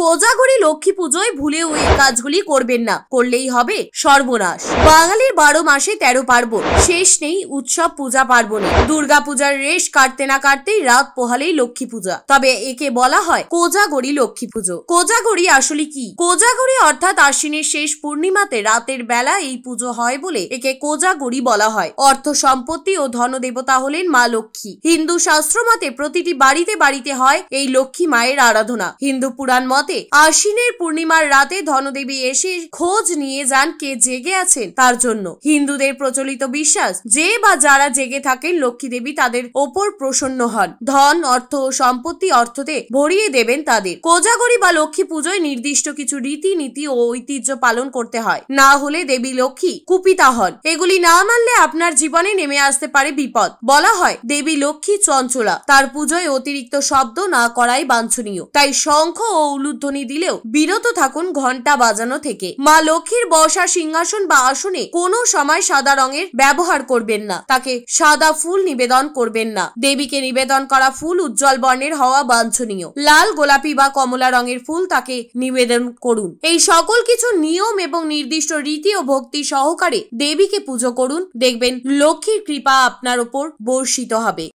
কোজাগরি লক্ষ্মী পুজোয় ভুলেও এই কাজগুলি করবেন না করলেই হবে সর্বনাশ বাঙালির বারো মাসে তেরো পার্বণ শেষ নেই উৎসব পূজা পার্বণে দুর্গা পূজার রেশ কাটতে না কাটতেই রাত পোহালেই লক্ষ্মী পূজা তবে একে বলা হয় কোজাগরি লক্ষ্মী পুজো কোজাগরি আসলে কি কোজাগরি অর্থাৎ আশ্বিনের শেষ পূর্ণিমাতে রাতের বেলা এই পুজো হয় বলে একে কোজাগরি বলা হয় অর্থ সম্পত্তি ও ধনদেবতা হলেন মা লক্ষ্মী হিন্দু শাস্ত্র মতে প্রতিটি বাড়িতে বাড়িতে হয় এই লক্ষ্মী মায়ের আরাধনা হিন্দু পুরাণ মতে আশ্বিনের পূর্ণিমার রাতে ধনদেবী এসে খোঁজ নিয়ে যান কে জেগে আছেন তার জন্য হিন্দুদের প্রচলিত বিশ্বাস যে বা যারা জেগে থাকেন লক্ষ্মী দেবী তাদের ওপর প্রসন্ন হন ধন অর্থ সম্পত্তি অর্থতে ভরিয়ে দেবেন তাদের কোজাগরি বা লক্ষ্মী পুজোয় নির্দিষ্ট কিছু রীতিনীতি ও ঐতিহ্য পালন করতে হয় না হলে দেবী লক্ষ্মী কুপিতা হন এগুলি না মানলে আপনার জীবনে নেমে আসতে পারে বিপদ বলা হয় দেবী লক্ষ্মী চঞ্চলা তার পুজোয় অতিরিক্ত শব্দ না করাই বাঞ্ছনীয় তাই শঙ্খ ও উলু উদ্বোধনী দিলেও বিরত থাকুন ঘন্টা বাজানো থেকে মা লক্ষ্মীর বসা সিংহাসন বা আসনে কোনো সময় সাদা রঙের ব্যবহার করবেন না তাকে সাদা ফুল নিবেদন করবেন না দেবীকে নিবেদন করা ফুল উজ্জ্বল বর্ণের হওয়া বাঞ্ছনীয় লাল গোলাপি বা কমলা রঙের ফুল তাকে নিবেদন করুন এই সকল কিছু নিয়ম এবং নির্দিষ্ট রীতি ও ভক্তি সহকারে দেবীকে পুজো করুন দেখবেন লক্ষ্মীর কৃপা আপনার উপর বর্ষিত হবে